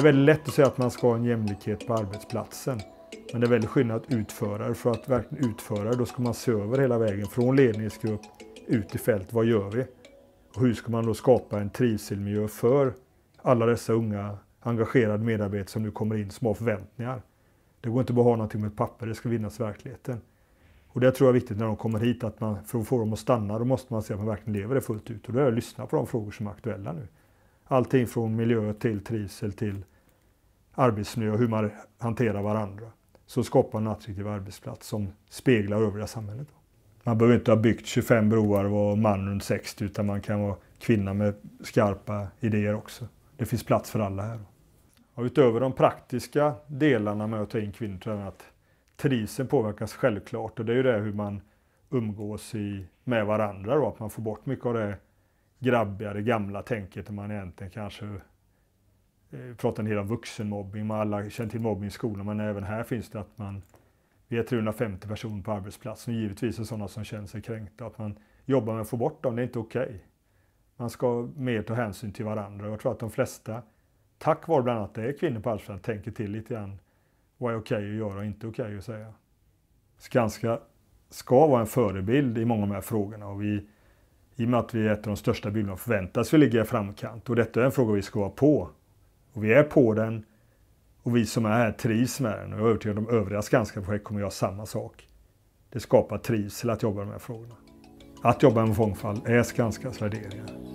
Det är väldigt lätt att säga att man ska ha en jämlikhet på arbetsplatsen. Men det är väldigt skillnad att utföra För att verkligen utföra då ska man se över hela vägen från ledningsgrupp ut i fält. Vad gör vi? Och hur ska man då skapa en trivselmiljö för alla dessa unga engagerade medarbetare som nu kommer in som har förväntningar. Det går inte bara att ha någonting med ett papper, det ska vinnas i verkligheten. Och det tror jag är viktigt när de kommer hit, att man, för att få dem att stanna, då måste man se att man verkligen lever det fullt ut. Och då är det att lyssna på de frågor som är aktuella nu. Allting från miljö till trivsel till arbetsmiljö och hur man hanterar varandra. Så skapa en attraktiv arbetsplats som speglar övriga samhället. Man behöver inte ha byggt 25 broar och vara man runt 60 utan man kan vara kvinna med skarpa idéer också. Det finns plats för alla här. Och utöver de praktiska delarna med att ta in kvinnor tror jag att trivseln påverkas självklart och det är ju det hur man umgås i, med varandra och att man får bort mycket av det grabbiga, det gamla tänket där man egentligen kanske eh, pratar en del om vuxenmobbing, man alla känner till mobbing i skolan, men även här finns det att man vi är 350 personer på arbetsplatsen och givetvis är sådana som känner sig kränkta. Att man jobbar med att få bort dem, det är inte okej. Okay. Man ska mer ta hänsyn till varandra. Jag tror att de flesta, tack vare bland annat det är kvinnor på arbetsplatsen, tänker till lite grann. Vad är okej okay att göra och inte okej okay att säga? Skanska ska vara en förebild i många av de här frågorna och vi i och med att vi är ett av de största byggbolagen förväntas vi ligga i framkant och detta är en fråga vi ska vara på. Och vi är på den och vi som är här trivs med den och jag är övertygad om att de övriga Skanska-projekt kommer göra samma sak. Det skapar trivsel att jobba med de här frågorna. Att jobba med mångfald är Skanskas värderingar.